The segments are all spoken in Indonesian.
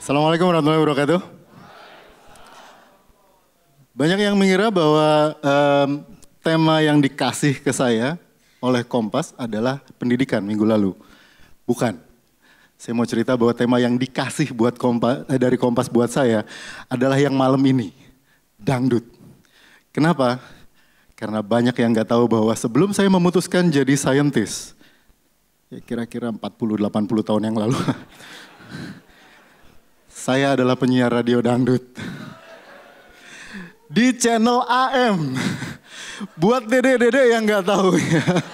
Assalamualaikum warahmatullahi wabarakatuh. Banyak yang mengira bahwa um, tema yang dikasih ke saya oleh Kompas adalah pendidikan minggu lalu. Bukan. Saya mau cerita bahwa tema yang dikasih buat Kompas eh, dari Kompas buat saya adalah yang malam ini, dangdut. Kenapa? Karena banyak yang nggak tahu bahwa sebelum saya memutuskan jadi scientist, ya kira-kira 40-80 tahun yang lalu, Saya adalah penyiar radio dangdut. Di channel AM. Buat dede-dede yang nggak tahu ya.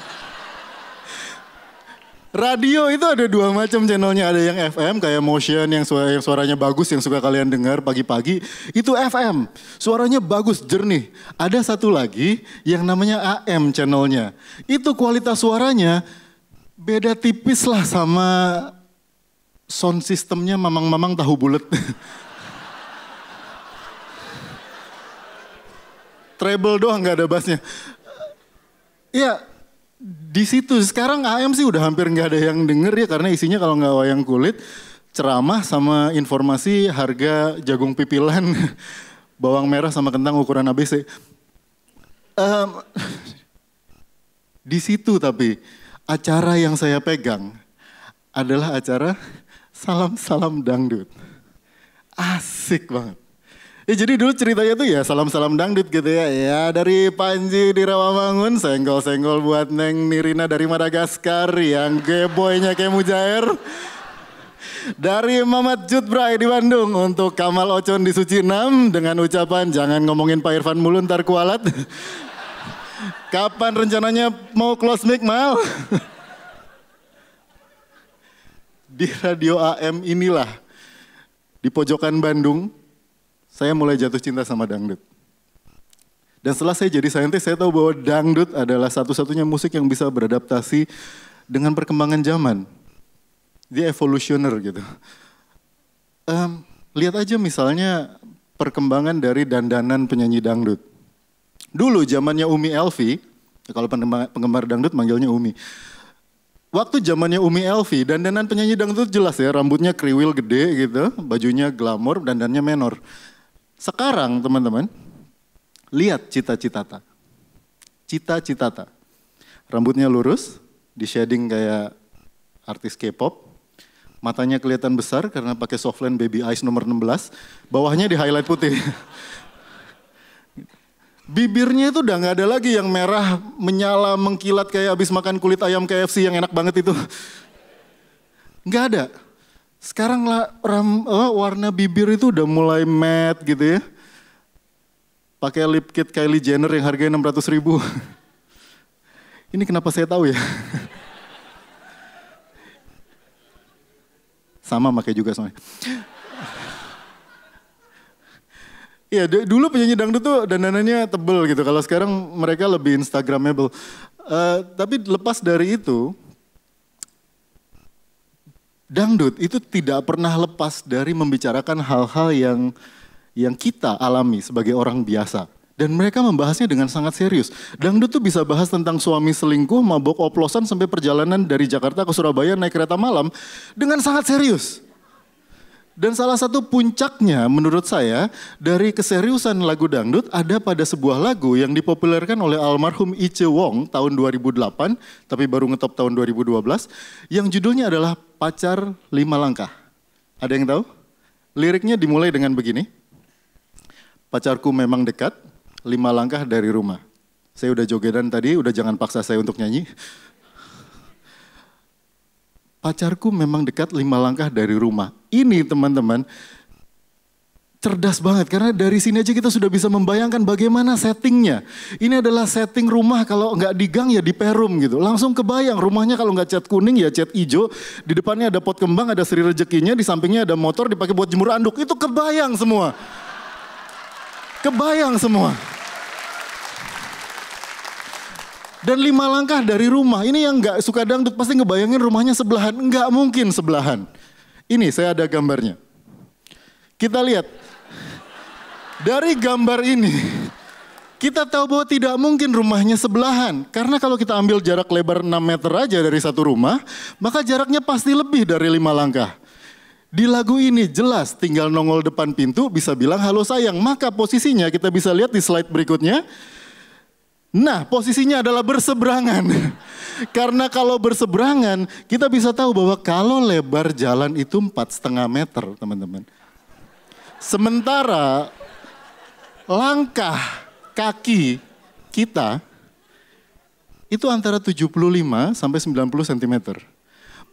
Radio itu ada dua macam channelnya, ada yang FM kayak motion yang, yang suaranya bagus yang suka kalian dengar pagi-pagi, itu FM. Suaranya bagus, jernih. Ada satu lagi yang namanya AM channelnya. Itu kualitas suaranya beda tipis lah sama sound sistemnya mamang-mamang tahu bulat. Treble doang nggak ada bassnya. Iya, di situ sekarang AM sih udah hampir nggak ada yang denger ya karena isinya kalau nggak wayang kulit ceramah sama informasi harga jagung pipilan bawang merah sama kentang ukuran ABC um, di situ tapi acara yang saya pegang adalah acara salam-salam dangdut. Asik banget. Ya, jadi dulu ceritanya tuh ya salam-salam dangdut gitu ya. Ya dari Panji di Rawamangun, senggol-senggol buat Neng Nirina dari Madagaskar yang geboynya kayak mujair. Dari Mamat Jutbrai di Bandung untuk Kamal Ocon di Suci 6 dengan ucapan jangan ngomongin Pak Irfan mulu ntar kualat. Kapan rencananya mau close mic mal? di radio AM inilah di pojokan Bandung saya mulai jatuh cinta sama dangdut. Dan setelah saya jadi saintis, saya tahu bahwa dangdut adalah satu-satunya musik yang bisa beradaptasi dengan perkembangan zaman. Dia evolusioner gitu. Um, lihat aja misalnya perkembangan dari dandanan penyanyi dangdut. Dulu zamannya Umi Elvi, kalau penggemar dangdut manggilnya Umi waktu zamannya Umi Elvi, dandanan penyanyi dangdut jelas ya, rambutnya kriwil gede gitu, bajunya glamor, dandannya menor. Sekarang teman-teman, lihat cita-cita tak. Cita-cita tak. Rambutnya lurus, di shading kayak artis K-pop, matanya kelihatan besar karena pakai softline baby eyes nomor 16, bawahnya di highlight putih. bibirnya itu udah nggak ada lagi yang merah menyala mengkilat kayak habis makan kulit ayam KFC yang enak banget itu. Nggak ada. Sekarang lah, ram, oh, warna bibir itu udah mulai matte gitu ya. Pakai lip kit Kylie Jenner yang harganya 600 ribu. Ini kenapa saya tahu ya? Sama pakai juga semuanya. Iya, dulu penyanyi dangdut tuh dandanannya tebel gitu. Kalau sekarang mereka lebih instagramable. Uh, tapi lepas dari itu, dangdut itu tidak pernah lepas dari membicarakan hal-hal yang yang kita alami sebagai orang biasa. Dan mereka membahasnya dengan sangat serius. Dangdut tuh bisa bahas tentang suami selingkuh, mabok oplosan sampai perjalanan dari Jakarta ke Surabaya naik kereta malam dengan sangat serius. Dan salah satu puncaknya menurut saya dari keseriusan lagu dangdut ada pada sebuah lagu yang dipopulerkan oleh almarhum Ice Wong tahun 2008 tapi baru ngetop tahun 2012 yang judulnya adalah Pacar Lima Langkah. Ada yang tahu? Liriknya dimulai dengan begini. Pacarku memang dekat, lima langkah dari rumah. Saya udah jogedan tadi, udah jangan paksa saya untuk nyanyi pacarku memang dekat lima langkah dari rumah. Ini teman-teman cerdas banget karena dari sini aja kita sudah bisa membayangkan bagaimana settingnya. Ini adalah setting rumah kalau nggak di gang ya di perum gitu. Langsung kebayang rumahnya kalau nggak cat kuning ya cat hijau. Di depannya ada pot kembang, ada seri rezekinya, di sampingnya ada motor dipakai buat jemur anduk. Itu kebayang semua. Kebayang semua. Dan lima langkah dari rumah, ini yang nggak suka dangdut pasti ngebayangin rumahnya sebelahan. Nggak mungkin sebelahan. Ini saya ada gambarnya. Kita lihat. Dari gambar ini, kita tahu bahwa tidak mungkin rumahnya sebelahan. Karena kalau kita ambil jarak lebar 6 meter aja dari satu rumah, maka jaraknya pasti lebih dari lima langkah. Di lagu ini jelas tinggal nongol depan pintu bisa bilang halo sayang. Maka posisinya kita bisa lihat di slide berikutnya. Nah, posisinya adalah berseberangan. Karena kalau berseberangan, kita bisa tahu bahwa kalau lebar jalan itu empat setengah meter, teman-teman. Sementara langkah kaki kita itu antara 75 sampai 90 cm.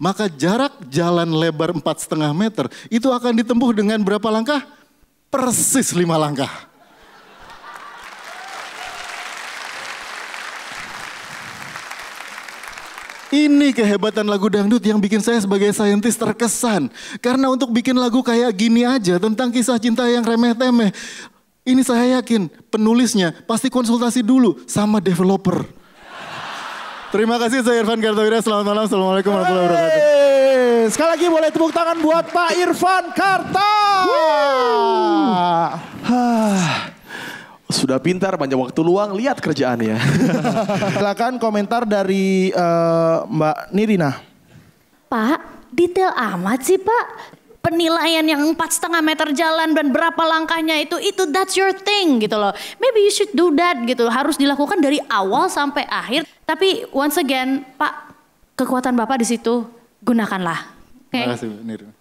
Maka jarak jalan lebar empat setengah meter itu akan ditempuh dengan berapa langkah? Persis lima langkah. Ini kehebatan lagu dangdut yang bikin saya sebagai saintis terkesan. Karena untuk bikin lagu kayak gini aja tentang kisah cinta yang remeh-temeh. Ini saya yakin penulisnya pasti konsultasi dulu sama developer. Terima kasih saya Irfan Kartawira. Selamat malam. Assalamualaikum warahmatullahi wabarakatuh. Sekali lagi boleh tepuk tangan buat Pak Irfan Karta. Sudah pintar, banyak waktu luang, lihat kerjaannya. Silakan komentar dari uh, Mbak Nirina. Pak, detail amat sih Pak penilaian yang empat setengah meter jalan dan berapa langkahnya itu itu that's your thing gitu loh maybe you should do that gitu harus dilakukan dari awal sampai akhir tapi once again pak kekuatan bapak di situ gunakanlah okay? terima kasih Nir oke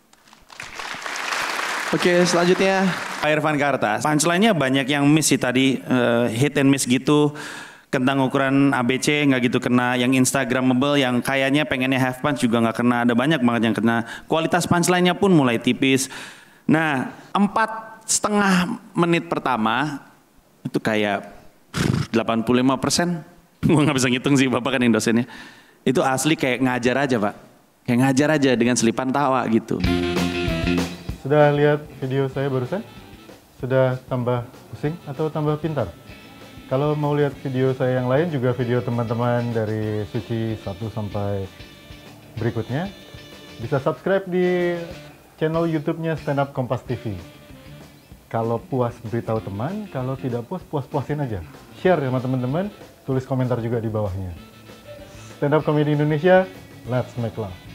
okay, selanjutnya Pak Irfan Kartas, punchline-nya banyak yang miss sih tadi, uh, hit and miss gitu kentang ukuran ABC nggak gitu kena, yang Instagramable yang kayaknya pengennya have punch juga nggak kena, ada banyak banget yang kena. Kualitas punchline-nya pun mulai tipis. Nah, empat setengah menit pertama itu kayak 85 persen, gue nggak bisa ngitung sih bapak kan yang dosennya. Itu asli kayak ngajar aja pak, kayak ngajar aja dengan selipan tawa gitu. Sudah lihat video saya barusan? sudah tambah pusing atau tambah pintar? Kalau mau lihat video saya yang lain juga video teman-teman dari suci 1 sampai berikutnya bisa subscribe di channel YouTube-nya Stand Up Kompas TV. Kalau puas beritahu teman, kalau tidak puas puas-puasin aja. Share sama teman-teman, tulis komentar juga di bawahnya. Stand Up Comedy Indonesia, let's make love.